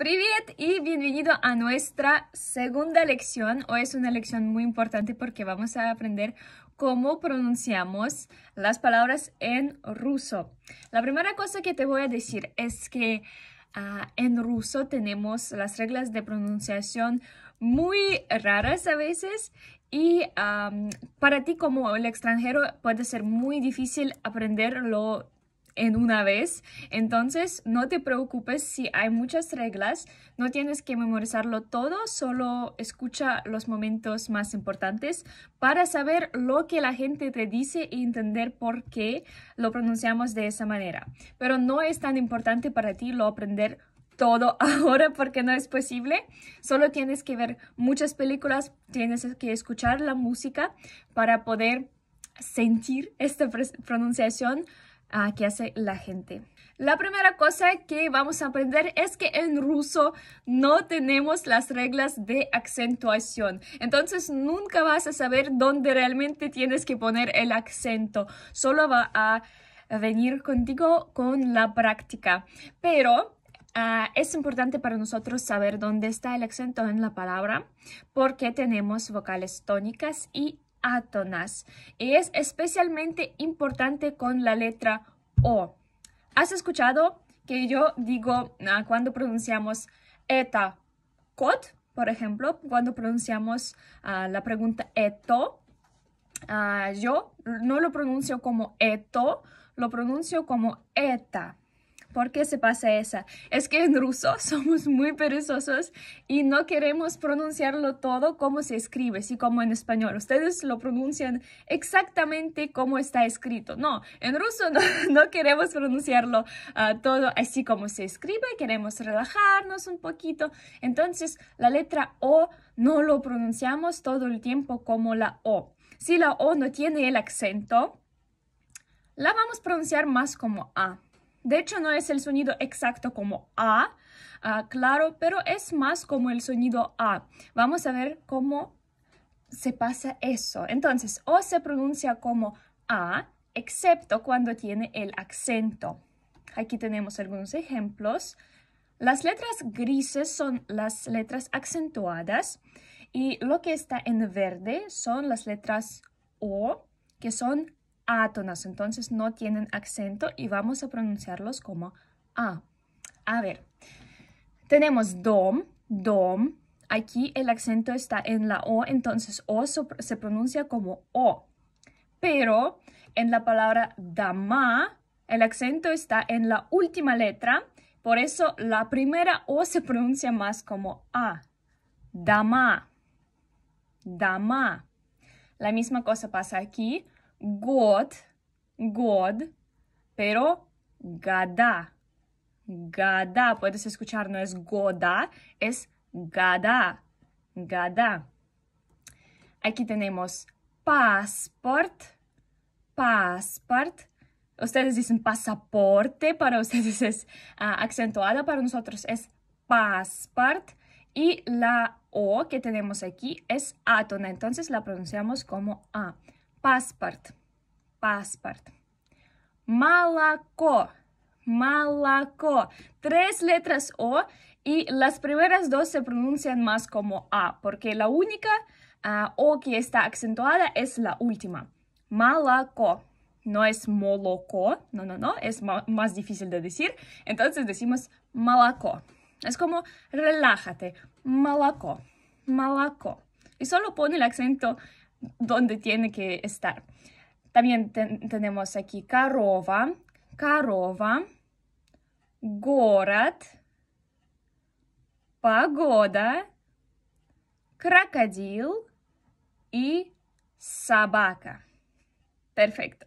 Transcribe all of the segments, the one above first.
Привет y bienvenido a nuestra segunda lección. Hoy es una lección muy importante porque vamos a aprender cómo pronunciamos las palabras en ruso. La primera cosa que te voy a decir es que ah, en ruso tenemos las reglas de pronunciación muy raras a veces y para ti como el extranjero puede ser muy difícil aprenderlo en una vez. Entonces, no te preocupes si hay muchas reglas, no tienes que memorizarlo todo, solo escucha los momentos más importantes para saber lo que la gente te dice y entender por qué lo pronunciamos de esa manera. Pero no es tan importante para ti lo aprender todo ahora porque no es posible. Solo tienes que ver muchas películas, tienes que escuchar la música para poder sentir esta pronunciación ¿Qué hace la gente. La primera cosa que vamos a aprender es que en ruso no tenemos las reglas de acentuación. Entonces nunca vas a saber dónde realmente tienes que poner el acento. Solo va a venir contigo con la práctica. Pero ah, es importante para nosotros saber dónde está el acento en la palabra porque tenemos vocales tónicas y y es especialmente importante con la letra O. ¿Has escuchado que yo digo ah, cuando pronunciamos eta cot? Por ejemplo, cuando pronunciamos ah, la pregunta eto, ah, yo no lo pronuncio como eto, lo pronuncio como eta. ¿Por qué se pasa esa? Es que en ruso somos muy perezosos y no queremos pronunciarlo todo como se escribe, así como en español. Ustedes lo pronuncian exactamente como está escrito. No, en ruso no, queremos pronunciarlo ah, todo así como se escribe, queremos relajarnos un poquito. Entonces, la letra O no lo pronunciamos todo el tiempo como la O. Si la O no tiene el acento, la vamos a pronunciar más como A. De hecho, no es el sonido exacto como A, ah, claro, pero es más como el sonido A. Vamos a ver cómo se pasa eso. Entonces, O se pronuncia como A, excepto cuando tiene el acento. Aquí tenemos algunos ejemplos. Las letras grises son las letras acentuadas y lo que está en verde son las letras O, que son entonces no tienen acento y vamos a pronunciarlos como A. A ver, tenemos dom, dom. Aquí el acento está en la O, entonces O se pronuncia como O. Pero en la palabra dama, el acento está en la última letra, por eso la primera O se pronuncia más como A. Dama. Dama. La misma cosa pasa aquí. God, God, pero gada, gada. Puedes escuchar, no es goda, es gada, gada. Aquí tenemos passport, passport. Ustedes dicen pasaporte, para ustedes es acentuada, ah, para nosotros es passport. Y la O que tenemos aquí es átona, entonces la pronunciamos como A. Passport паспорт. malako. молоко. Tres letras O y las primeras dos se pronuncian más como A, porque la única ah, O que está acentuada es la última. Malaco. No es moloco, no, no, no, es más difícil de decir. Entonces decimos malaco. Es como relájate, malaco, malaco. Y solo pone el acento donde tiene que estar. También tenemos aquí CAROVA, carova gorat pagoda крокодил y SABACA. Perfecto.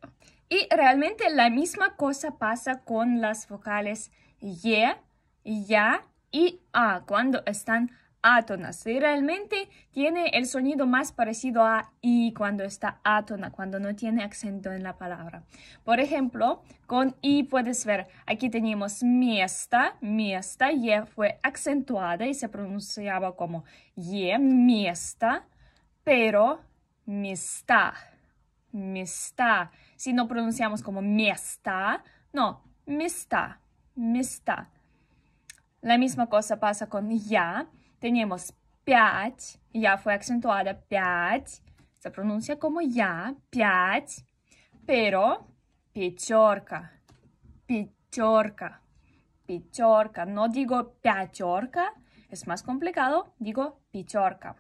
Y realmente la misma cosa pasa con las vocales Y, ya y a cuando están átonas. Y realmente tiene el sonido más parecido a I cuando está átona, cuando no tiene acento en la palabra. Por ejemplo, con I puedes ver, aquí tenemos miesta, miesta, Y fue acentuada y se pronunciaba como Y, miesta, pero miesta, está Si no pronunciamos como miesta, no, miesta, está La misma cosa pasa con ya tenemos piach, ya fue acentuada, piach, se pronuncia como ya, пять, pero pichorca pichorca pichorca No digo pičorca, es más complicado, digo pichorca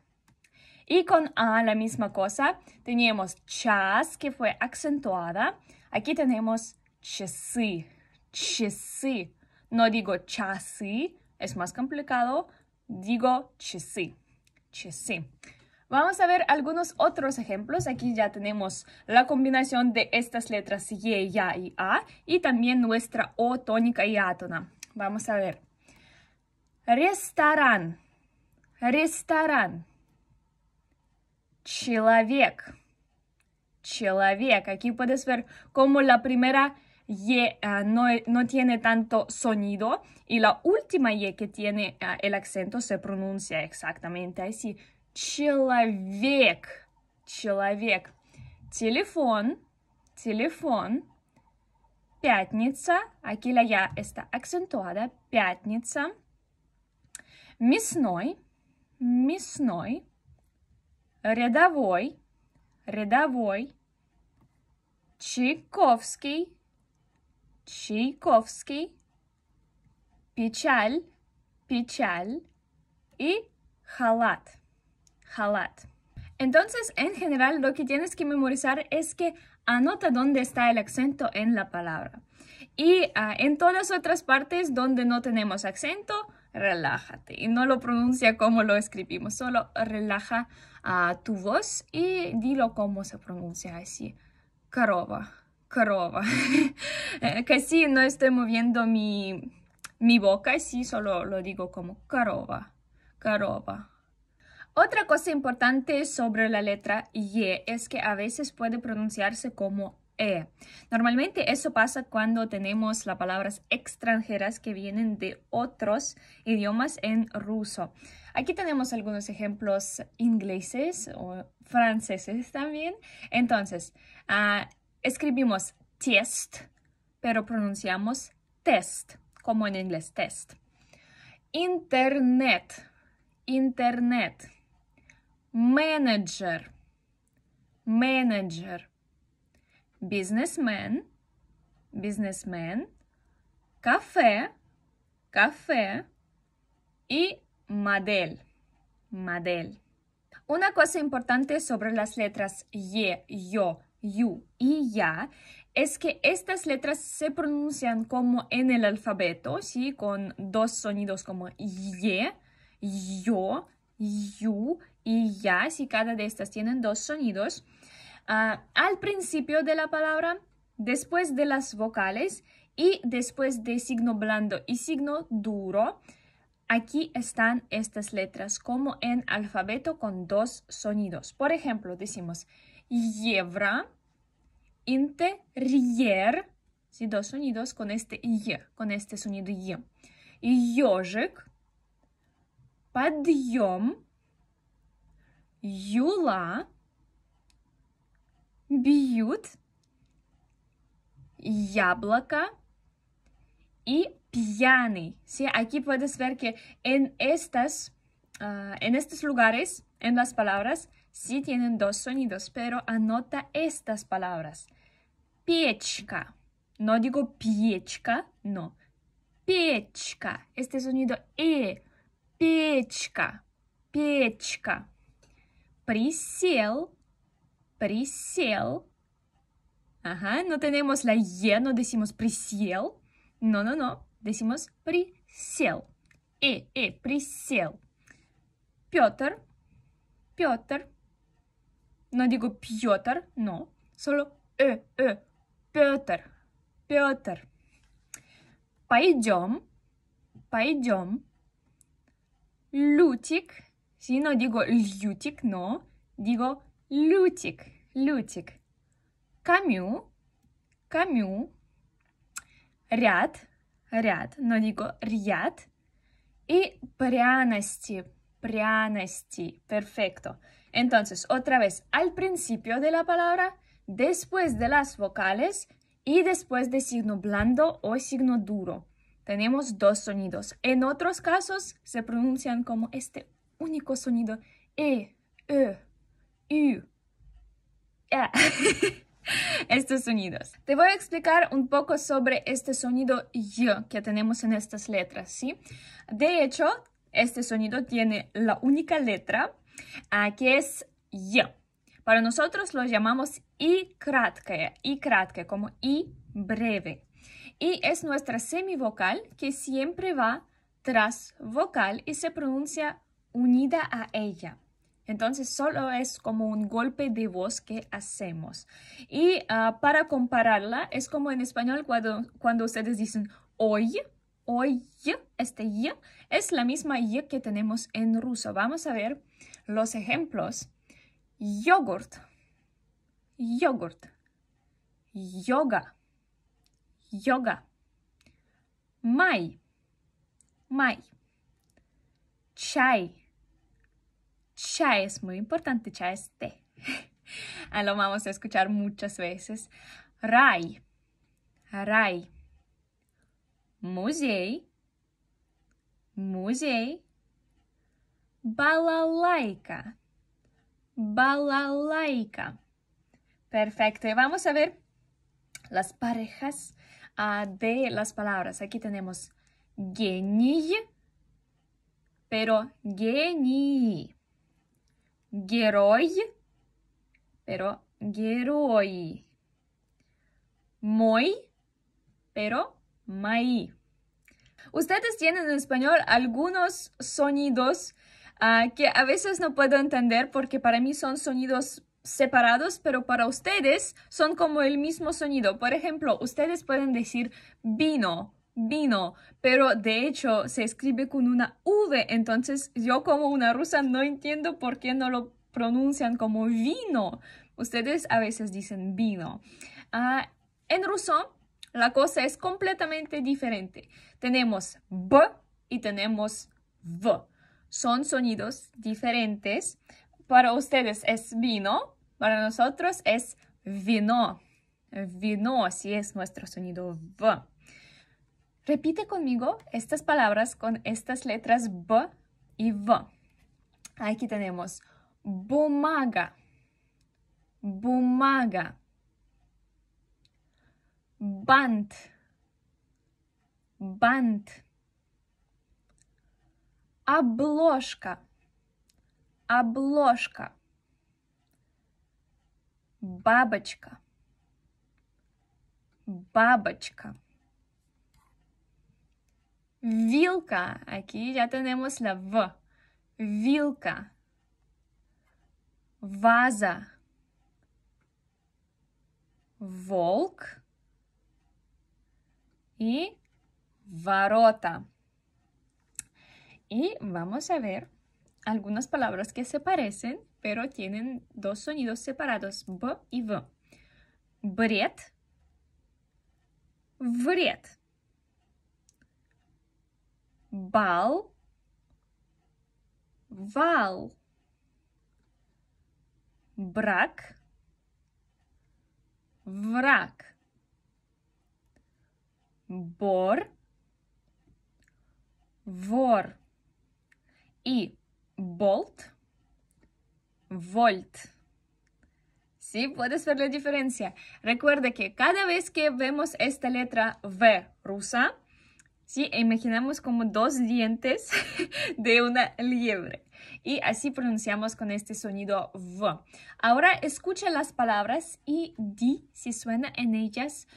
Y con A la misma cosa, tenemos chas, que fue acentuada. Aquí tenemos часы, часы. No digo chasi, es más complicado, digo chesí, sí Vamos a ver algunos otros ejemplos. Aquí ya tenemos la combinación de estas letras Y, Ya y A y también nuestra O tónica y átona. Vamos a ver. Restauran, restauran. Человек. Человек. Aquí puedes ver cómo la primera eh, eh, no, tiene tanto sonido y la última Y que tiene eh, el acento se pronuncia exactamente así. Человек, человек. Телефон, телефон. Пятница, aquí la ya está acentuada, пятница. Мясной, мясной. Рядовой, рядовой. Чайковский, Tchaikovsky, Pichal, печаль y halat, Entonces, en general, lo que tienes que memorizar es que anota dónde está el acento en la palabra. Y ah, en todas otras partes donde no tenemos acento, relájate. Y no lo pronuncia como lo escribimos, solo relaja ah, tu voz y dilo cómo se pronuncia así. Karova. Э, que Casi no estoy moviendo mi, mi boca, sí, solo lo digo como caroba. caroba. Otra cosa importante sobre la letra Y es que a veces puede pronunciarse como E. Normalmente eso pasa cuando tenemos las palabras extranjeras que vienen de otros idiomas en ruso. Aquí tenemos algunos ejemplos ingleses o franceses también. Entonces, ah, Escribimos test, pero pronunciamos test, como en inglés test. Internet, internet. Manager, manager. Businessman, businessman. Café, café. Y model Madel. Una cosa importante sobre las letras Y, yo you y ya, es que estas letras se pronuncian como en el alfabeto, ¿sí? Con dos sonidos como ye, yo, you y ya, si cada de estas tienen dos sonidos. Ah, al principio de la palabra, después de las vocales y después de signo blando y signo duro, aquí están estas letras como en alfabeto con dos sonidos. Por ejemplo, decimos yevra, Interior, si dos sonidos con este y, con este sonido y. Y pad Yula, юла, бьют, y piani. si Aquí puedes ver que en, estas, ah, en estos lugares, en las palabras, Sí tienen dos sonidos, pero anota estas palabras. Piechka. No digo piechka, no. Piechka. Este sonido E. Piechka. Piechka. Prisiel. Prisiel. Ajá, no tenemos la Y, no decimos prisiel. No, no, no. Decimos prisiel. E, e, prisiel. Piotr. Piotr. No digo Piotr, no, solo ö, ö, Петр, Петр. Пойдем, пойдем. Лютик, si no digo Лютик, no, digo Лютик, Лютик. Камю, Камю. Ряд, ряд, но digo ряд. И пряности, пряности, перфекто. Perfecto. Entonces, otra vez, al principio de la palabra, después de las vocales y después de signo blando o signo duro. Tenemos dos sonidos. En otros casos se pronuncian como este único sonido e, e, u. E. Estos sonidos. Te voy a explicar un poco sobre este sonido y que tenemos en estas letras, ¿sí? De hecho, este sonido tiene la única letra que es ya Para nosotros lo llamamos I kratke, I краткая, como I breve. Y es nuestra semivocal que siempre va tras vocal y se pronuncia unida a ella. Entonces solo es como un golpe de voz que hacemos. Y ah, para compararla es como en español cuando, cuando ustedes dicen hoy, hoy, este y es la misma y que tenemos en ruso. Vamos a ver los ejemplos. Yogurt, yogurt, yoga, yoga. Mai, mai. Chai. Chai es muy importante, chai es té. Ah, lo vamos a escuchar muchas veces. Rai, rai. Musei, musei. Balalaica. balalaika, Perfecto. Y vamos a ver las parejas ah, de las palabras. Aquí tenemos GENI pero geni. GEROY pero GEROY moy, pero mai. Ustedes tienen en español algunos sonidos Ah, que a veces no puedo entender porque para mí son sonidos separados, pero para ustedes son como el mismo sonido. Por ejemplo, ustedes pueden decir vino, vino, pero de hecho se escribe con una V, entonces yo como una rusa no entiendo por qué no lo pronuncian como vino. Ustedes a veces dicen vino. Ah, en ruso la cosa es completamente diferente. Tenemos B y tenemos V son sonidos diferentes. Para ustedes es vino, para nosotros es vino. Vino, así es nuestro sonido V. Repite conmigo estas palabras con estas letras B y V. Aquí tenemos bumaga, bumaga, bant, bant. обложка, обложка, бабочка, бабочка. Вилка. Aqui já temos la V. Вилка. Ваза. Волк. И ворота. Y vamos a ver algunas palabras que se parecen, pero tienen dos sonidos separados, b y v. Bret, vret, Bal, val. brak, vrak, Bor, vor y volt, volt. ¿Sí? Puedes ver la diferencia. Recuerde que cada vez que vemos esta letra V rusa, ¿sí? Imaginamos como dos dientes de una liebre. Y así pronunciamos con este sonido V. Ahora escucha las palabras y di si suena en ellas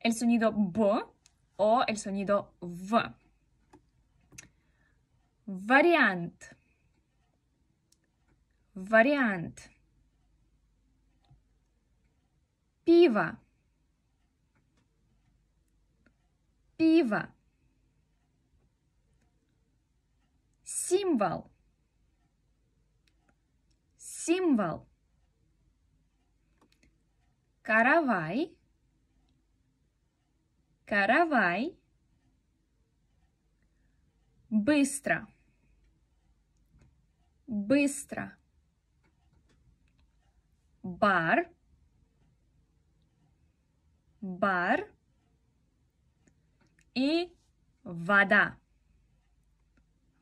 el sonido B o el sonido V. Вариант. Вариант. Пиво. Пиво. Символ. Символ. Каравай. Каравай. Быстро. Bistra, bar, bar y vada,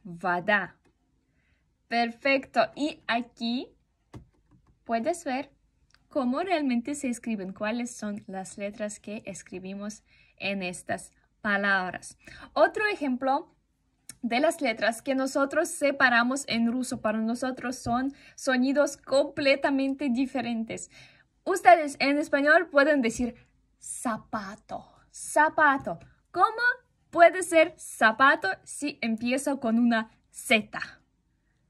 vada. Perfecto. Y aquí puedes ver cómo realmente se escriben, cuáles son las letras que escribimos en estas palabras. Otro ejemplo de las letras que nosotros separamos en ruso para nosotros son sonidos completamente diferentes. Ustedes en español pueden decir zapato, zapato. ¿Cómo puede ser zapato si empieza con una Z?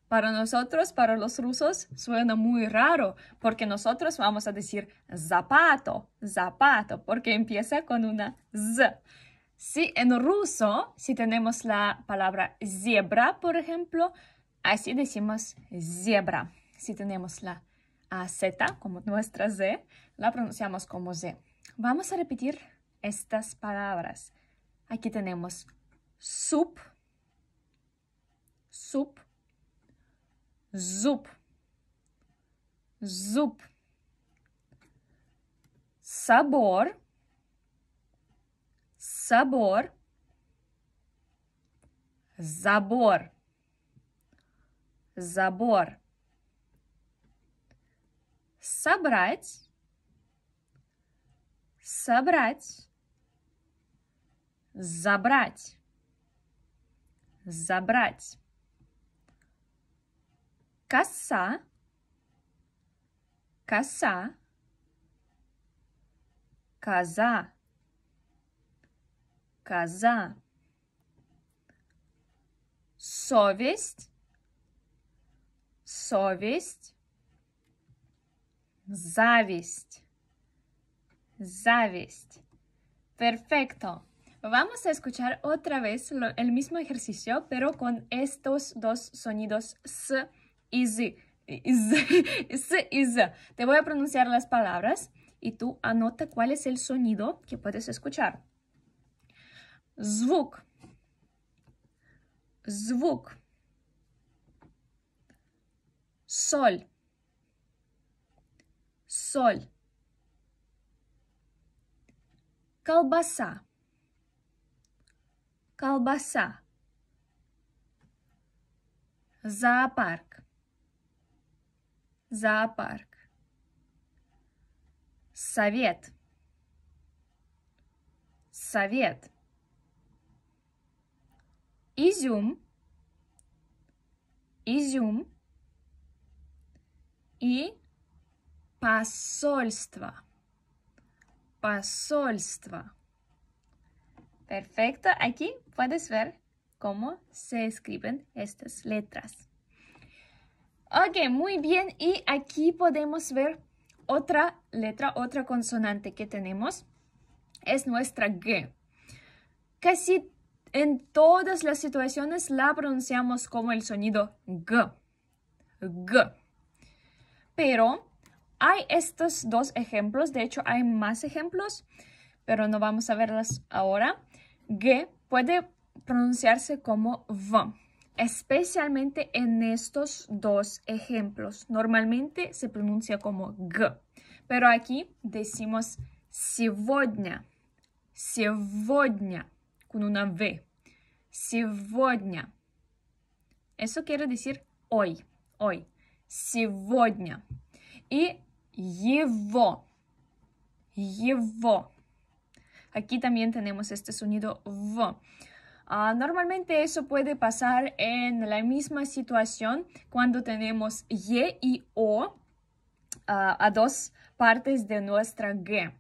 Para nosotros, para los rusos, suena muy raro porque nosotros vamos a decir zapato, zapato, porque empieza con una Z. Si en ruso, si tenemos la palabra zebra, por ejemplo, así decimos zebra. Si tenemos la a ah, como nuestra Z, la pronunciamos como Z. Vamos a repetir estas palabras. Aquí tenemos sup, sup, zup, zup, sabor, собор, забор, забор, собрать, собрать, забрать, забрать, коса, коса, коза Casa. Sovist. Sovist. зависть, зависть. Perfecto. Vamos a escuchar otra vez el mismo ejercicio, pero con estos dos sonidos s y S y Te voy a pronunciar las palabras y tú anota cuál es el sonido que puedes escuchar. звук, звук, соль, соль, колбаса, колбаса, зоопарк, зоопарк, совет, совет – IZUM izum y pasolstva, pasolstva. Perfecto, aquí puedes ver cómo se escriben estas letras. Ok, muy bien, y aquí podemos ver otra letra, otra consonante que tenemos. Es nuestra G. Casi en todas las situaciones la pronunciamos como el sonido g. Pero hay estos dos ejemplos, de hecho hay más ejemplos, pero no vamos a verlas ahora. G puede pronunciarse como v, especialmente en estos dos ejemplos. Normalmente se pronuncia como g, pero aquí decimos sivodnia. сегодня con una V. Сегодня. Eso quiere decir hoy, hoy. Сегодня. Y его. Его. Aquí también tenemos este sonido V. Ah, normalmente eso puede pasar en la misma situación cuando tenemos Y y O ah, a dos partes de nuestra G.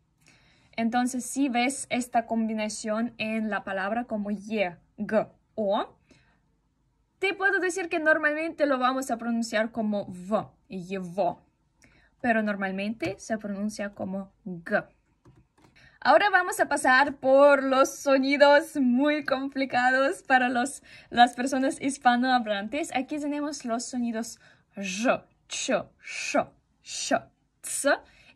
Entonces, si ves esta combinación en la palabra como ye, g, o, te puedo decir que normalmente lo vamos a pronunciar como v, vo. pero normalmente se pronuncia como g. Ahora vamos a pasar por los sonidos muy complicados para los, las personas hispanohablantes. Aquí tenemos los sonidos j, ch, sh, sh, ts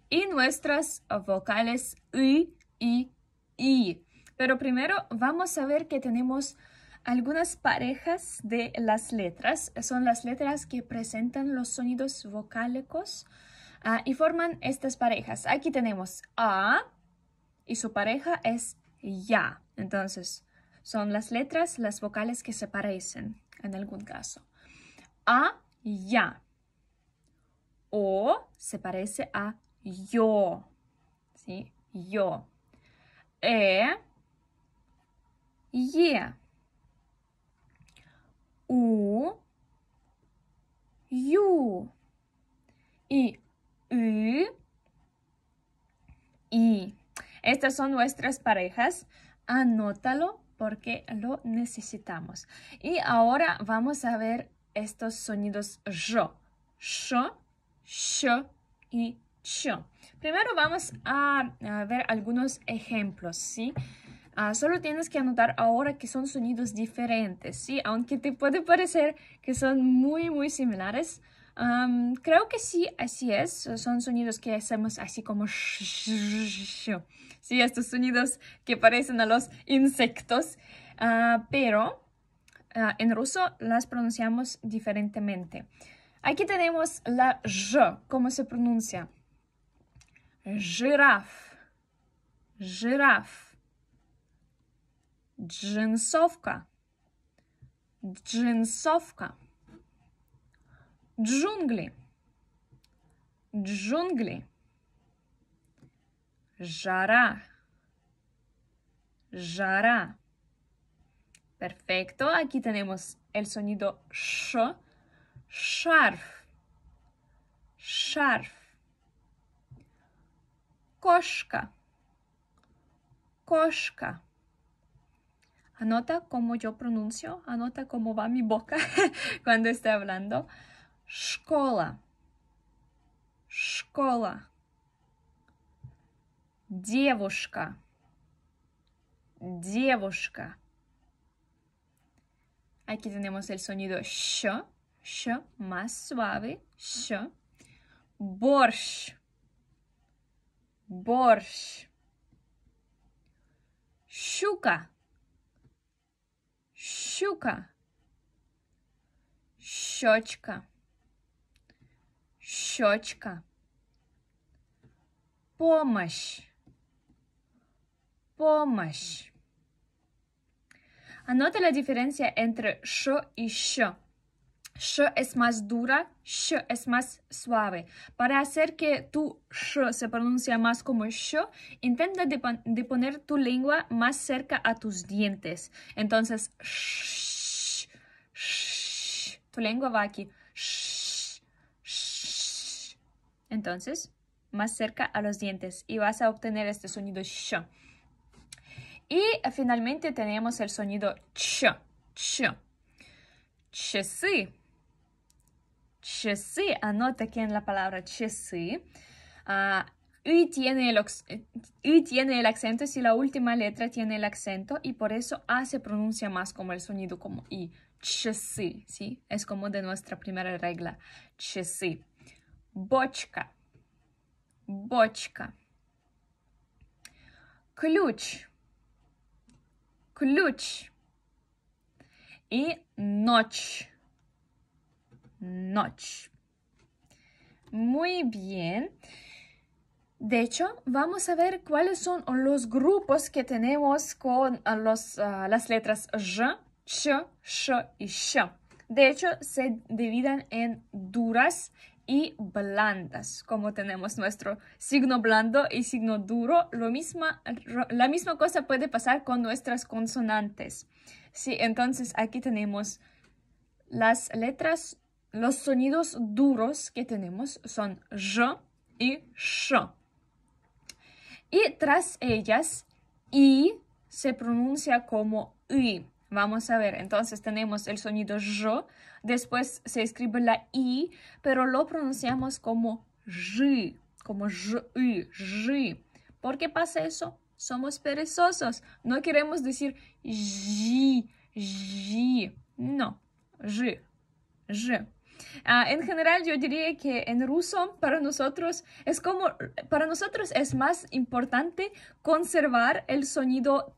y nuestras vocales I, I, I. Pero primero vamos a ver que tenemos algunas parejas de las letras. Son las letras que presentan los sonidos vocálicos ah, y forman estas parejas. Aquí tenemos A y su pareja es Ya. Entonces, son las letras, las vocales que se parecen en algún caso. A, Ya. O se parece a yo, ¿sí? Yo. E, е. U, Y, y. Estas son nuestras parejas. Anótalo porque lo necesitamos. Y ahora vamos a ver estos sonidos yo, yo, yo y Primero vamos a, ver algunos ejemplos, ¿sí? Ah, solo tienes que anotar ahora que son sonidos diferentes, ¿sí? Aunque te puede parecer que son muy, muy similares, creo que sí, así es. Son sonidos que hacemos así como... Sí, estos sonidos que parecen a los insectos, ah, pero ah, en ruso las pronunciamos diferentemente. Aquí tenemos la J, ¿cómo se pronuncia? Giraffe, Giraf. jeansovka, jeansovka, Jungle. Jungle. Jara. Jara. Perfecto. Aquí tenemos el sonido. Sharf. Sharf. Koshka. Koshka. Anota cómo yo pronuncio, anota cómo va mi boca cuando estoy hablando. Школа. Школа. Девушка. Девушка. Aquí tenemos el sonido sh, sh más suave, sh. Борщ. борщ. Щука. Щука. Щечка. Щечка. Помощь. Помощь. Anota la diferencia entre yo и yo. sh es más dura, sh es más suave. Para hacer que tu sh se pronuncie más como sh, intenta de, poner tu lengua más cerca a tus dientes. Entonces, sh, sh, tu lengua va aquí. Sh, sh. Entonces, más cerca a los dientes y vas a obtener este sonido sh. Y finalmente tenemos el sonido ch, ch, ch, Anota que en la palabra chessy. Ah, eh, y tiene, el, acento si la última letra tiene el acento y por eso A se pronuncia más como el sonido como I. Chessy, ¿sí? Es como de nuestra primera regla. Chessy. bochka bochka Kluch. Kluch. Y noche. Noche. Muy bien. De hecho, vamos a ver cuáles son los grupos que tenemos con ah, ah, las letras J, Ch, Sh y Sh. De hecho, se dividen en duras y blandas, como tenemos nuestro signo blando y signo duro. Lo misma, la misma cosa puede pasar con nuestras consonantes. Sí, entonces aquí tenemos las letras los sonidos duros que tenemos son j y sh. Y tras ellas, i se pronuncia como i. Vamos a ver, entonces tenemos el sonido j, después se escribe la i, pero lo pronunciamos como j, como j, ¿Por qué pasa eso? Somos perezosos, no queremos decir j, j, no, j, j. Ah, en general, yo diría que en ruso para nosotros es como, para nosotros es más importante conservar el sonido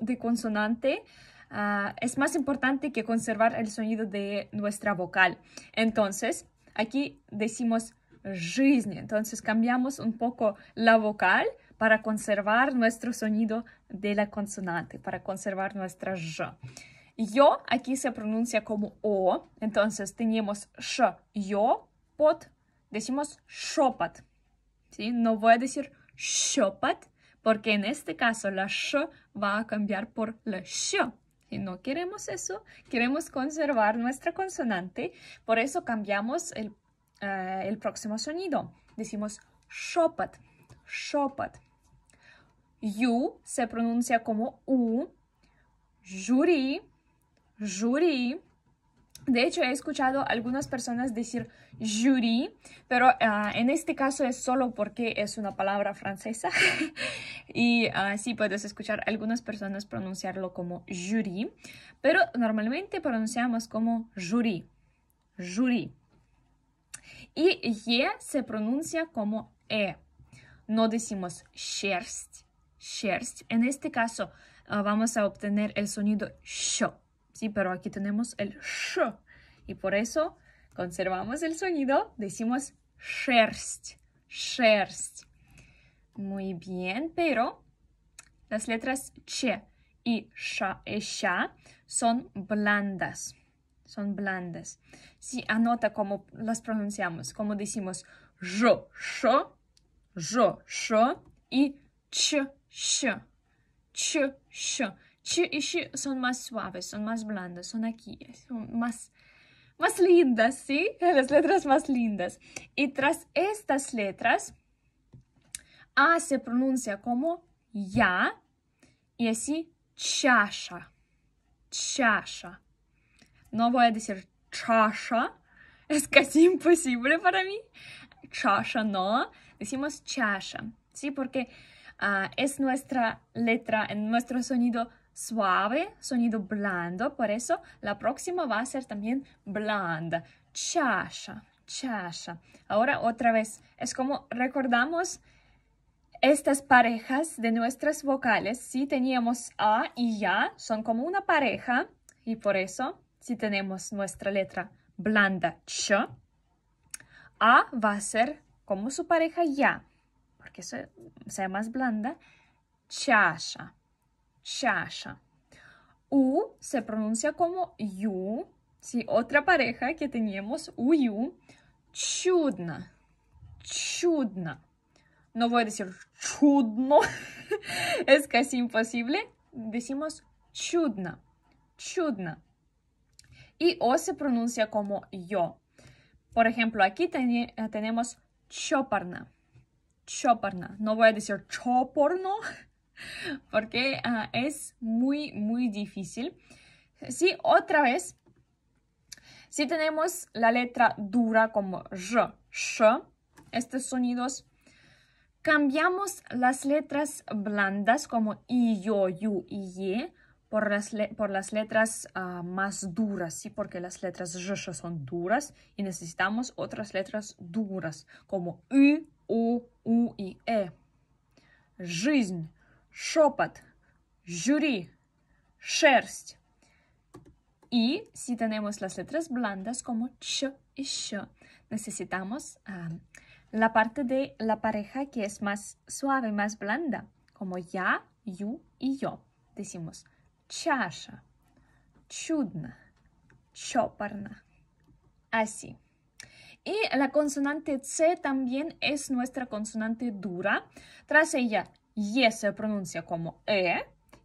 de consonante. Ah, es más importante que conservar el sonido de nuestra vocal. Entonces, aquí decimos жизнь. Entonces cambiamos un poco la vocal para conservar nuestro sonido de la consonante, para conservar nuestra yo aquí se pronuncia como O, entonces tenemos sh, yo, pot, decimos shopat. Si No voy a decir shopat, porque en este caso la sh va a cambiar por la sh. Y no queremos eso, queremos conservar nuestra consonante, por eso cambiamos el, eh, próximo sonido. Decimos shopat, shopat. You se pronuncia como U, jury, jury. De hecho, he escuchado algunas personas decir jury, pero ah, en este caso es solo porque es una palabra francesa. y así ah, puedes escuchar algunas personas pronunciarlo como jury, pero normalmente pronunciamos como jury. Jury. Y se pronuncia como e. No decimos sherst, En este caso ah, vamos a obtener el sonido sh. ¿sí? Pero aquí tenemos el sh y por eso conservamos el sonido, decimos sherst, sherst. Muy bien, pero las letras ch y sha, eh, son blandas, son blandas. Si sí, anota cómo las pronunciamos, como decimos yo SH yo sh y ch, sh, ch, sh ch y son más suaves, son más blandas, son aquí, son más, más lindas, ¿sí? Las letras más lindas. Y tras estas letras, A se pronuncia como ya y así chasha, chasha. No voy a decir chasha, es casi imposible para mí. Chasha no, decimos chasha, ¿sí? Porque ah, es nuestra letra, en nuestro sonido suave, sonido blando, por eso la próxima va a ser también blanda. Chasha, chasha. Ahora otra vez, es como recordamos estas parejas de nuestras vocales. Si teníamos A y Ya, son como una pareja y por eso si tenemos nuestra letra blanda Ch, A va a ser como su pareja Ya, porque sea más blanda, chasha. U se pronuncia como yu, si otra pareja que teníamos, uyu, chudna, chudna, No voy a decir chudno. es casi imposible. Decimos chudna. Chudna. Y O se pronuncia como yo. Por ejemplo, aquí tenemos choparna. Choparna. No voy a decir choporno. porque ah, es muy, muy difícil. Sí, otra vez, si tenemos la letra dura como r, sh, estos sonidos, cambiamos las letras blandas como i, yo, yu y ye por las, por las letras ah, más duras, ¿sí? porque las letras r, son duras y necesitamos otras letras duras como u, o, u y e. Жизнь шепот, jury, шерсть. Y si tenemos las letras blandas como ch y sh, necesitamos la parte de la pareja que es más suave, más blanda, como ya, yu y yo. Decimos CHASHA, CHUDNA, CHOPARNA. Así. Y la consonante C también es nuestra consonante dura. Tras ella, y e se pronuncia como E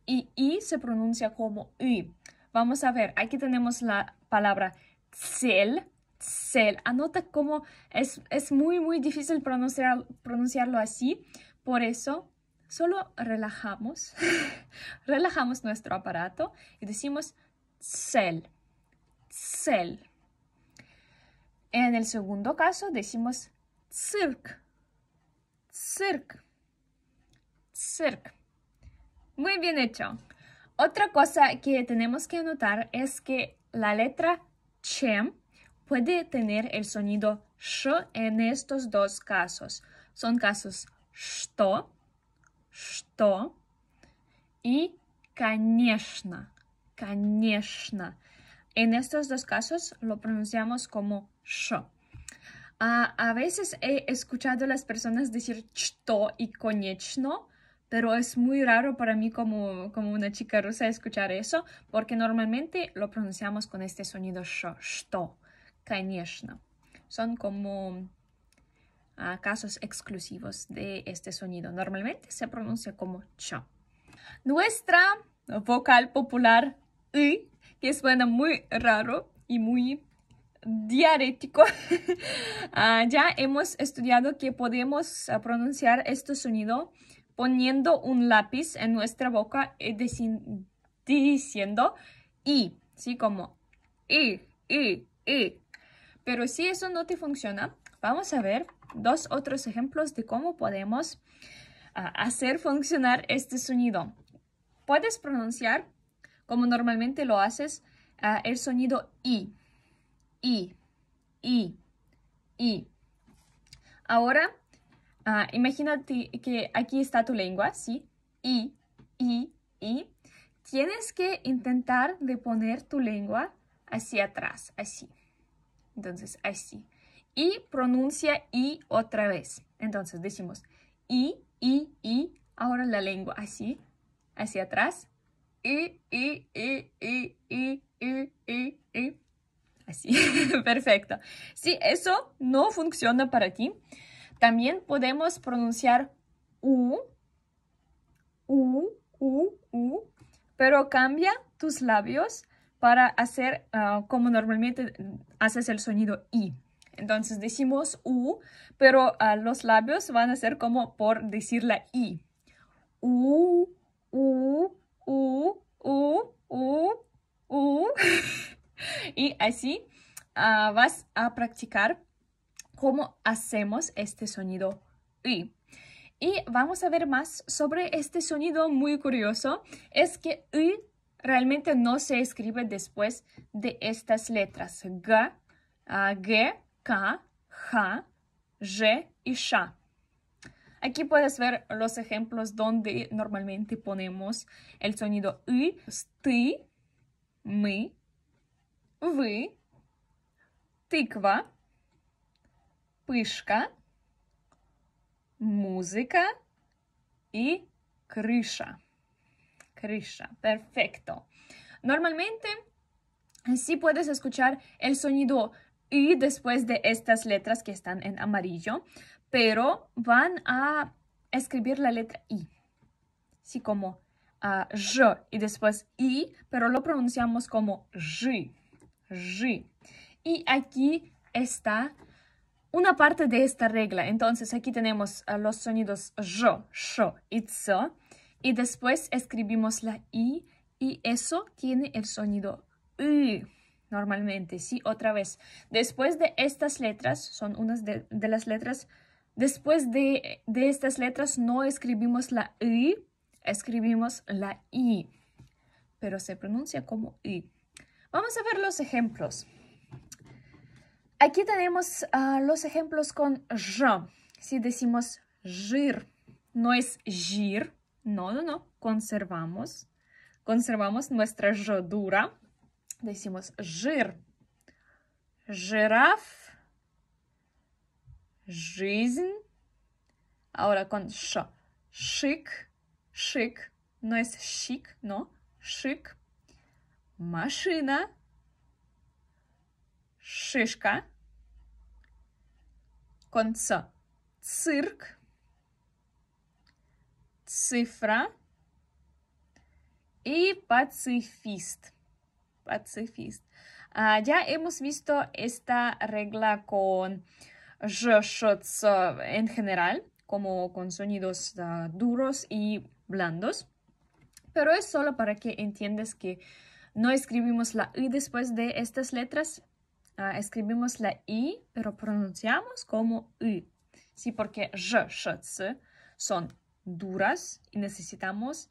y I se pronuncia como I. Vamos a ver, aquí tenemos la palabra cel, cel. Anota cómo es, muy, muy difícil pronunciarlo así. Por eso, solo relajamos, relajamos nuestro aparato y decimos cel, cel. En el segundo caso decimos circ, circ. Muy bien hecho. Otra cosa que tenemos que anotar es que la letra che puede tener el sonido sh en estos dos casos. Son casos SHTO y конечно, конечно. En estos dos casos lo pronunciamos como sh. Ah, a veces he escuchado a las personas decir SHTO y конечно pero es muy raro para mí como, como una chica rusa escuchar eso, porque normalmente lo pronunciamos con este sonido sh, sto, конечно. Son como ah, casos exclusivos de este sonido. Normalmente se pronuncia como ch. Nuestra vocal popular y, que suena muy raro y muy diarético. Ah, ya hemos estudiado que podemos ah, pronunciar este sonido poniendo un lápiz en nuestra boca y eh, diciendo y, ¿sí? Como i i i, Pero si eso no te funciona, vamos a ver dos otros ejemplos de cómo podemos ah, hacer funcionar este sonido. Puedes pronunciar, como normalmente lo haces, ah, el sonido i, i, i, i. Ahora Ah, imagínate que aquí está tu lengua, ¿sí? Y, i, i, Tienes que intentar de poner tu lengua hacia atrás, así. Entonces, así. Y pronuncia I otra vez. Entonces decimos I, I, I. Ahora la lengua así, hacia atrás. I, I, I, I, I, I, I, I. Así. Perfecto. Si eso no funciona para ti, también podemos pronunciar U, U, U, U, pero cambia tus labios para hacer ah, como normalmente haces el sonido I. Entonces decimos U, pero ah, los labios van a ser como por decir la I. U, U, U, U, U, U. y así ah, vas a practicar cómo hacemos este sonido y. Y vamos a ver más sobre este sonido muy curioso. Es que y realmente no se escribe después de estas letras. G, ah, G, K, J, J y Sha. Aquí puedes ver los ejemplos donde normalmente ponemos el sonido y, ty, mi, vi, tikva, вспышка, música y крыша. perfecto. Normalmente sí puedes escuchar el sonido y después de estas letras que están en amarillo, pero van a escribir la letra i. Sí, como j y después i, pero lo pronunciamos como j. j. Y aquí está una parte de esta regla. Entonces aquí tenemos los sonidos yo, sho y so. Y después escribimos la i y eso tiene el sonido i normalmente, ¿sí? Otra vez. Después de estas letras, son unas de, las letras, después de, de, estas letras no escribimos la i, escribimos la i, pero se pronuncia como i. Vamos a ver los ejemplos. Aquí tenemos ah, los ejemplos con r. Si decimos jir, no es gir. No, no, no. Conservamos. Conservamos nuestra r dura. Decimos jir. жираф, Жизнь. Ahora con ш, Chic. Chic. No es chic, no. шик. Машина. Шишка конца. Cirque, cifra y pacifist. Ah, ya hemos visto esta regla con shots en general, como con sonidos ah, duros y blandos, pero es solo para que entiendas que no escribimos la i después de estas letras, Ah, escribimos la I, pero pronunciamos como y ¿sí? Porque J, Sh, son duras y necesitamos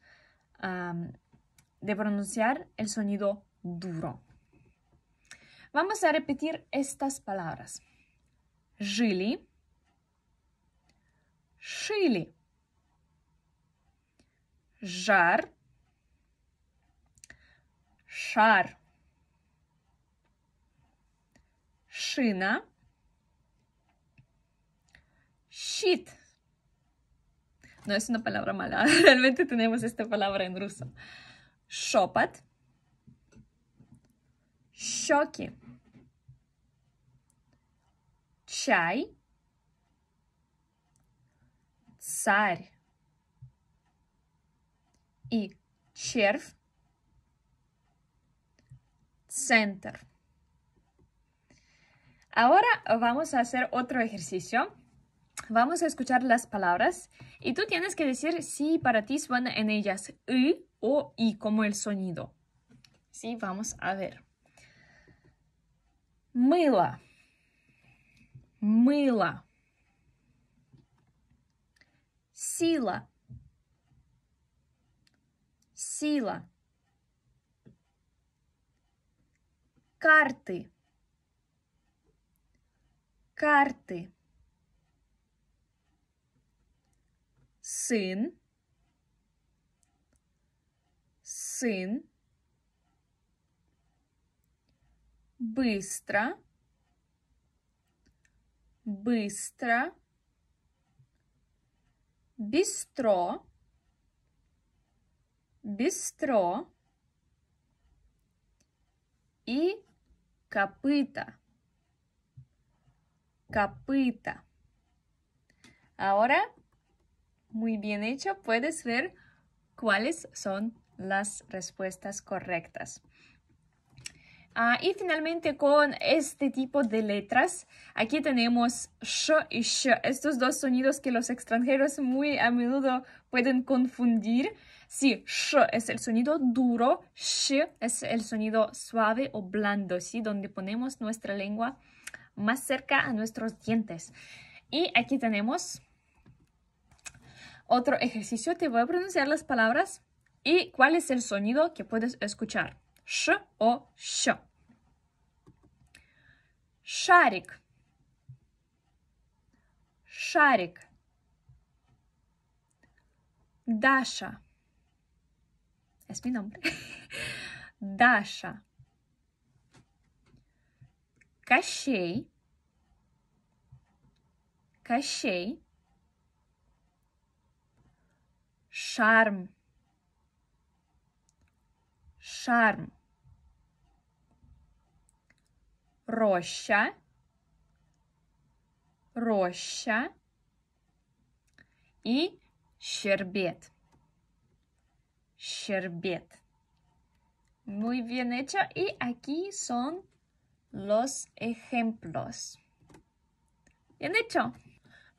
de pronunciar el sonido duro. Vamos a repetir estas palabras. Жили, шили, жар, шина, щит. No es una palabra mala, realmente tenemos esta palabra en ruso. Шопот, щеки, чай, царь и червь, центр. Ahora vamos a hacer otro ejercicio. Vamos a escuchar las palabras y tú tienes que decir si para ti suena en ellas y o i como el sonido. Sí, vamos a ver. Мыло. Мыло. Sila. Sila. Carte. карты. Сын, сын, быстро, быстро, бистро, бистро и копыта. capita. Ahora, muy bien hecho, puedes ver cuáles son las respuestas correctas. Ah, y finalmente con este tipo de letras, aquí tenemos sh y sh, estos dos sonidos que los extranjeros muy a menudo pueden confundir. Sí, sh es el sonido duro, sh es el sonido suave o blando, ¿sí? donde ponemos nuestra lengua más cerca a nuestros dientes. Y aquí tenemos otro ejercicio. Te voy a pronunciar las palabras y cuál es el sonido que puedes escuchar. Sh o sh. Sharik. Sharik. Dasha. Es mi nombre. Dasha. Кощей, Кощей, Шарм, Шарм, Роща, Роща и Щербет, Щербет. Muy bien hecho. Y aquí son los ejemplos. Bien hecho.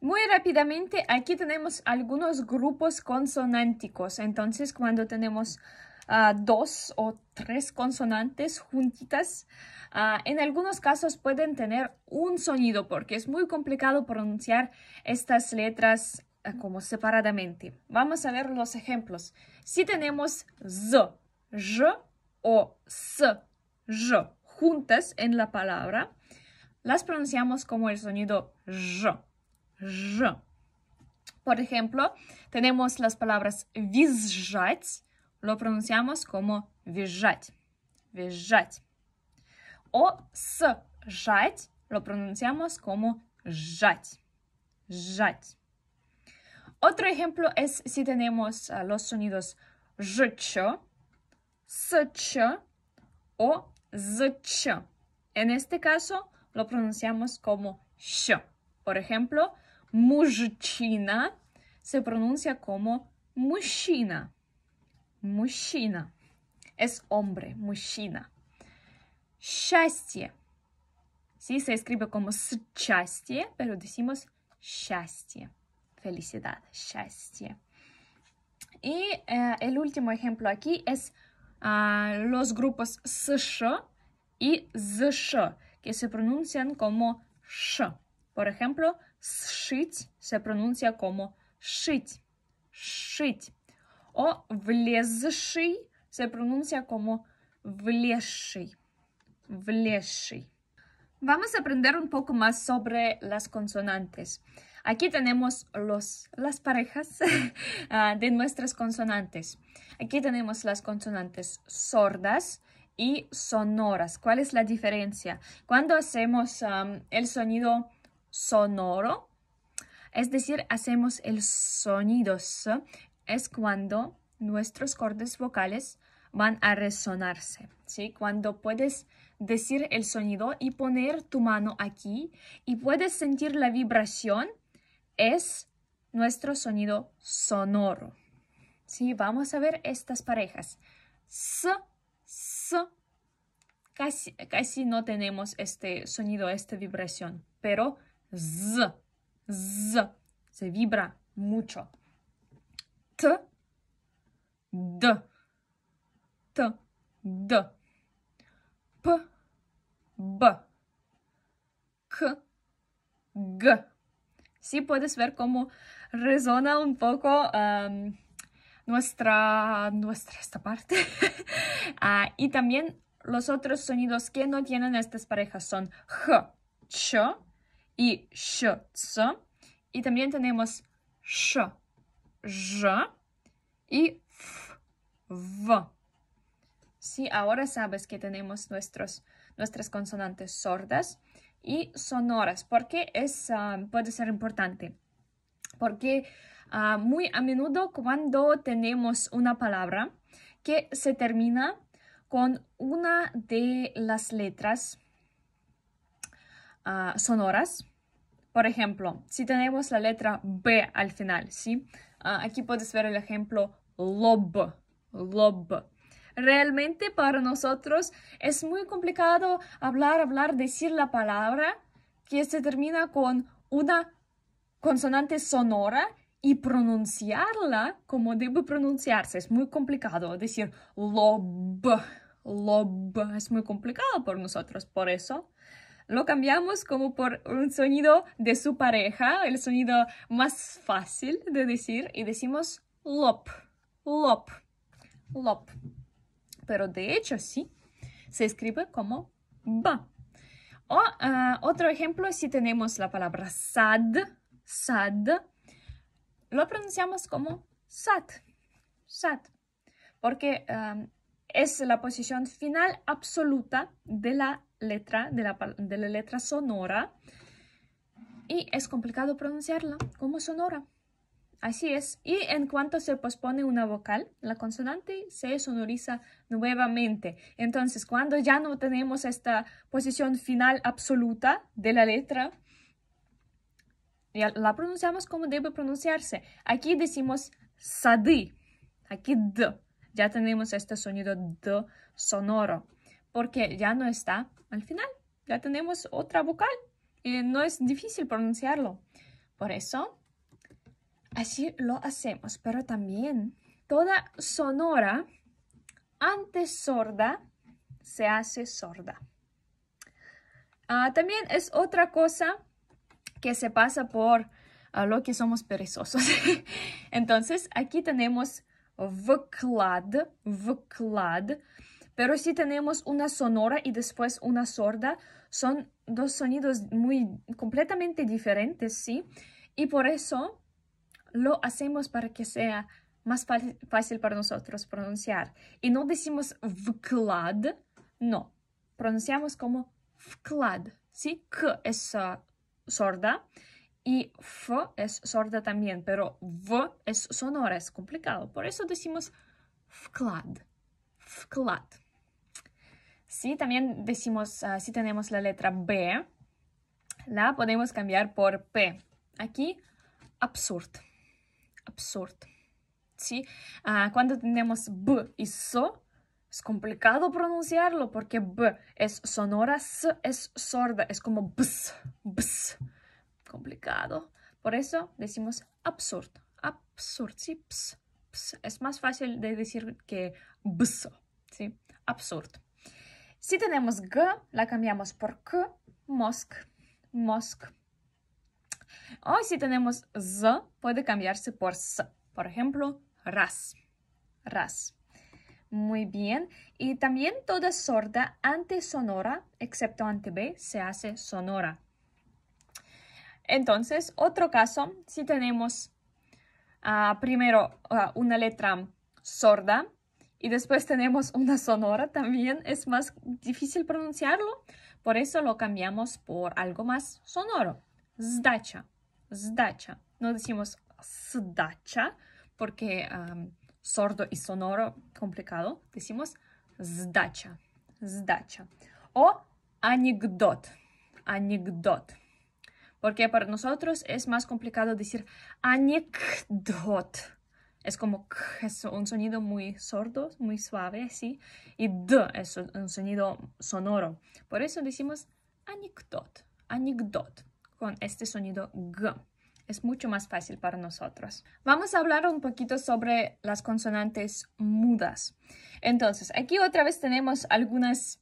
Muy rápidamente, aquí tenemos algunos grupos consonánticos. Entonces, cuando tenemos ah, dos o tres consonantes juntitas, ah, en algunos casos pueden tener un sonido porque es muy complicado pronunciar estas letras ah, como separadamente. Vamos a ver los ejemplos. Si tenemos z, j o s, j, juntas en la palabra, las pronunciamos como el sonido r, Por ejemplo, tenemos las palabras визжать, lo pronunciamos como визжать, O sjat, lo pronunciamos como jat, Otro ejemplo es si tenemos ah, los sonidos o zch. En este caso lo pronunciamos como sh. Por ejemplo, muchina se pronuncia como mushina. Mushina. Es hombre, mushina. Счастье. Sí, se escribe como счастье, pero decimos счастье. Felicidad, счастье. Y eh, el último ejemplo aquí es los grupos SH y ZSH, que se pronuncian como SH. Por ejemplo, SHIT se pronuncia como SHIT, SHIT. O влезший se pronuncia como влезший, влезший. Vamos a aprender un poco más sobre las consonantes. Aquí tenemos las parejas ah, de nuestras consonantes. Aquí tenemos las consonantes sordas y sonoras. ¿Cuál es la diferencia? Cuando hacemos el sonido sonoro, es decir, hacemos el sonido es cuando nuestros cortes vocales van a resonarse, ¿sí? Cuando puedes decir el sonido y poner tu mano aquí y puedes sentir la vibración es nuestro sonido sonoro. Sí, vamos a ver estas parejas. S, s. Casi, casi no tenemos este sonido, esta vibración, pero z, z. Se vibra mucho. T, d, t, d. P, b. K, g sí puedes ver cómo resona un poco nuestra, nuestra esta parte. Ah, y también los otros sonidos que no tienen estas parejas son J, ch y sh, Y también tenemos sh, j y f, v. Sí, ahora sabes que tenemos nuestros, nuestras consonantes sordas y sonoras, porque es, ah, puede ser importante. Porque ah, muy a menudo cuando tenemos una palabra que se termina con una de las letras ah, sonoras, por ejemplo, si tenemos la letra B al final, ¿sí? aquí puedes ver el ejemplo lob, lob. Realmente para nosotros es muy complicado hablar, hablar, decir la palabra que se termina con una consonante sonora y pronunciarla como debe pronunciarse. Es muy complicado decir lob, lob. Es muy complicado para nosotros, por eso lo cambiamos como por un sonido de su pareja, el sonido más fácil de decir, y decimos lop, lop, lop pero de hecho sí, se escribe como ba. Ah, otro ejemplo, si tenemos la palabra sad, sad, lo pronunciamos como sat, sat, porque es la posición final absoluta de la letra, de la letra sonora, y es complicado pronunciarla como sonora. Así es. Y en cuanto se pospone una vocal, la consonante se sonoriza nuevamente. Entonces, cuando ya no tenemos esta posición final absoluta de la letra, la pronunciamos como debe pronunciarse. Aquí decimos sadi, aquí d. Ya tenemos este sonido d sonoro, porque ya no está al final. Ya tenemos otra vocal y no es difícil pronunciarlo. Por eso Así lo hacemos, pero también toda sonora antes sorda se hace sorda. Ah, también es otra cosa que se pasa por ah, lo que somos perezosos. Entonces, aquí tenemos vclad vklad, pero si tenemos una sonora y después una sorda, son dos sonidos muy completamente diferentes, ¿sí? Y por eso lo hacemos para que sea más fácil para nosotros pronunciar. Y no decimos vklad, no. Pronunciamos como vklad, ¿sí? K es uh, sorda y F es sorda también, pero V es sonora, es complicado. Por eso decimos vklad, vklad. Sí, también decimos, uh, si tenemos la letra B, la podemos cambiar por P. Aquí, absurd absurd. ¿sí? Ah, cuando tenemos b y so, es complicado pronunciarlo porque b es sonora, s es sorda, es como bs, bs, complicado. Por eso decimos absurd, absurd, ¿sí? Ps, ps. Es más fácil de decir que bs, ¿sí? Absurd. Si tenemos g, la cambiamos por k, mosk, mosk. O si tenemos z, puede cambiarse por s. Por ejemplo, ras. Ras. Muy bien. Y también toda sorda ante sonora, excepto ante B, se hace sonora. Entonces, otro caso, si tenemos ah, primero ah, una letra sorda y después tenemos una sonora, también es más difícil pronunciarlo, por eso lo cambiamos por algo más sonoro, zdacha. No decimos sdacha, porque sordo y sonoro complicado. Decimos sdacha. O anecdot. Anecdot. Porque para nosotros es más complicado decir anecdot es como es un sonido muy sordo, muy suave, ¿sí? Y d es un sonido sonoro. Por eso decimos anecdot, anecdot con este sonido G. Es mucho más fácil para nosotros. Vamos a hablar un poquito sobre las consonantes mudas. Entonces, aquí otra vez tenemos algunos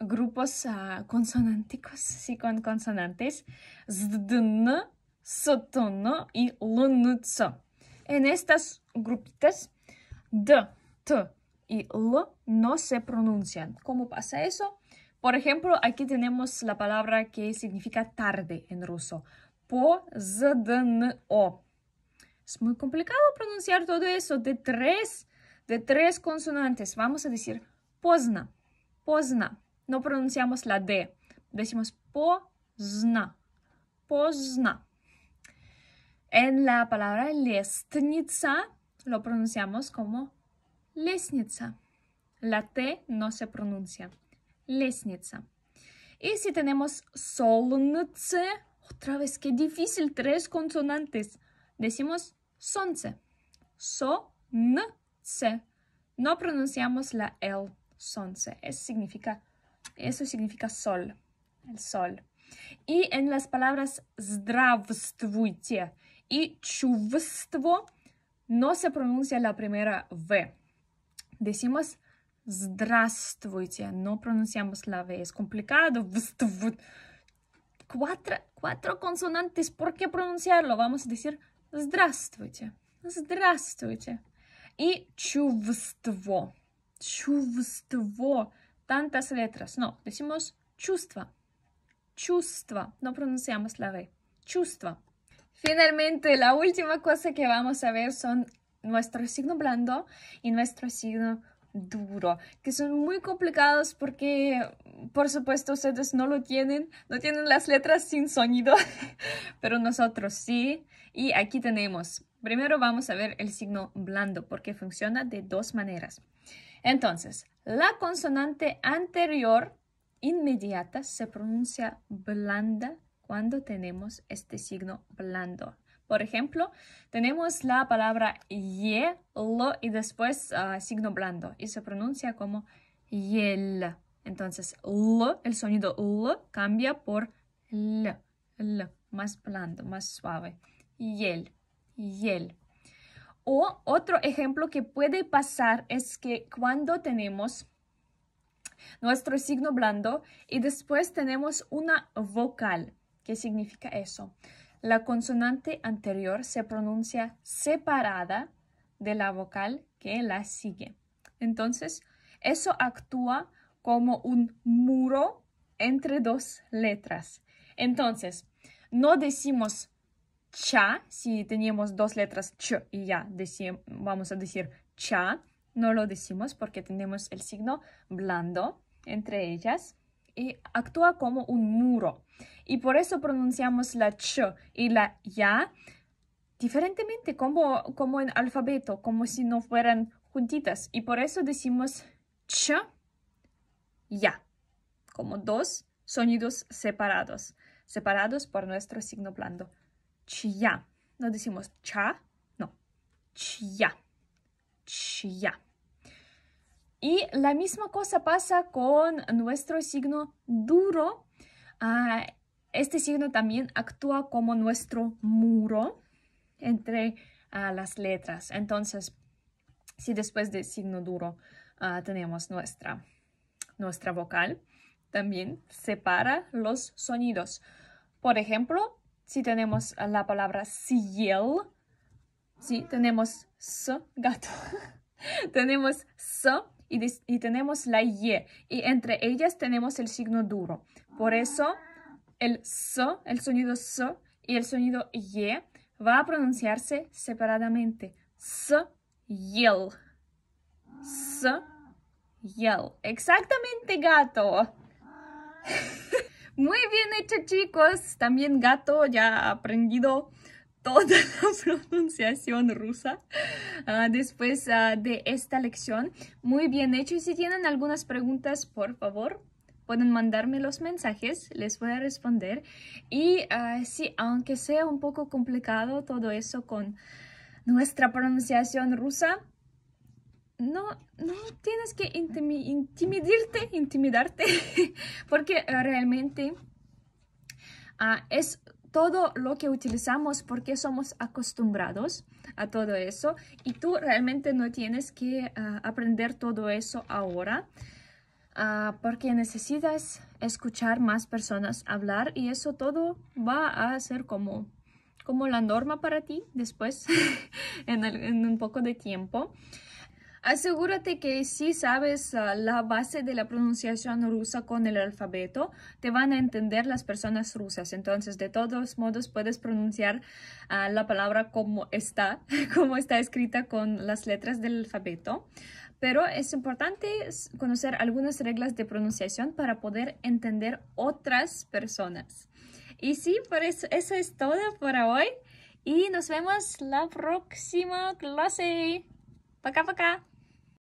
grupos ah, consonánticos, y con consonantes. Zdn, sotono y lnutso. En estas grupitas, D, T y L no se pronuncian. ¿Cómo pasa eso? Por ejemplo, aquí tenemos la palabra que significa tarde en ruso. Pozdno. Es muy complicado pronunciar todo eso de tres, de tres consonantes. Vamos a decir pozna, pozna. No pronunciamos la D. Decimos pozna, pozna. En la palabra lestnica lo pronunciamos como lesnica. La T no se pronuncia. Lesnica. Y si tenemos SOLNCE, otra vez, que difícil, tres consonantes. Decimos sonce. So, No pronunciamos la L, sonce. Eso significa, eso significa sol, el sol. Y en las palabras здравствуйте y CHUVSTVO no se pronuncia la primera V. Decimos Здравствуйте. No pronunciamos la V. Es complicado. Cuatro, cuatro consonantes. ¿Por qué pronunciarlo? Vamos a decir здравствуйте. Здравствуйте. Y чувство. Чувство. Tantas letras. No, decimos чувство. Чувство. No pronunciamos la V. Finalmente, la última cosa que vamos a ver son nuestro signo blando y nuestro signo duro, que son muy complicados porque, por supuesto, ustedes no lo tienen, no tienen las letras sin sonido, pero nosotros sí. Y aquí tenemos, primero vamos a ver el signo blando porque funciona de dos maneras. Entonces, la consonante anterior inmediata se pronuncia blanda cuando tenemos este signo blando. Por ejemplo, tenemos la palabra ye, lo y después ah, signo blando y se pronuncia como yel. Entonces, l, el sonido l cambia por l, l, más blando, más suave. Yel, yel. O otro ejemplo que puede pasar es que cuando tenemos nuestro signo blando y después tenemos una vocal. ¿Qué significa eso? La consonante anterior se pronuncia separada de la vocal que la sigue. Entonces, eso actúa como un muro entre dos letras. Entonces, no decimos cha si teníamos dos letras ch y ya vamos a decir cha. No lo decimos porque tenemos el signo blando entre ellas y actúa como un muro. Y por eso pronunciamos la ch y la ya diferentemente, como, como en alfabeto, como si no fueran juntitas. Y por eso decimos ch, ya, como dos sonidos separados, separados por nuestro signo blando. ya. No decimos cha, no. ya. ch ya. Y la misma cosa pasa con nuestro signo duro. Ah, este signo también actúa como nuestro muro entre ah, las letras. Entonces, si después del signo duro ah, tenemos nuestra, nuestra vocal, también separa los sonidos. Por ejemplo, si tenemos la palabra ciel, si tenemos s gato, tenemos s y, tenemos la Y. Y entre ellas tenemos el signo duro. Por eso el S, el sonido S y el sonido Y va a pronunciarse separadamente. S, yel. S, yel. Exactamente gato. Muy bien hecho chicos. También gato ya aprendido toda la pronunciación rusa ah, después ah, de esta lección. Muy bien hecho. Y si tienen algunas preguntas, por favor, pueden mandarme los mensajes, les voy a responder. Y si ah, sí, aunque sea un poco complicado todo eso con nuestra pronunciación rusa, no, no tienes que intimidarte. intimidarte, porque realmente es todo lo que utilizamos porque somos acostumbrados a todo eso y tú realmente no tienes que ah, aprender todo eso ahora ah, porque necesitas escuchar más personas hablar y eso todo va a ser como, como la norma para ti después en un poco de tiempo. Asegúrate que si sabes ah, la base de la pronunciación rusa con el alfabeto, te van a entender las personas rusas. Entonces, de todos modos, puedes pronunciar ah, la palabra como está, como está escrita con las letras del alfabeto. Pero es importante conocer algunas reglas de pronunciación para poder entender otras personas. Y sí, por eso, es todo por hoy. Y nos vemos la próxima clase. Пока-пока!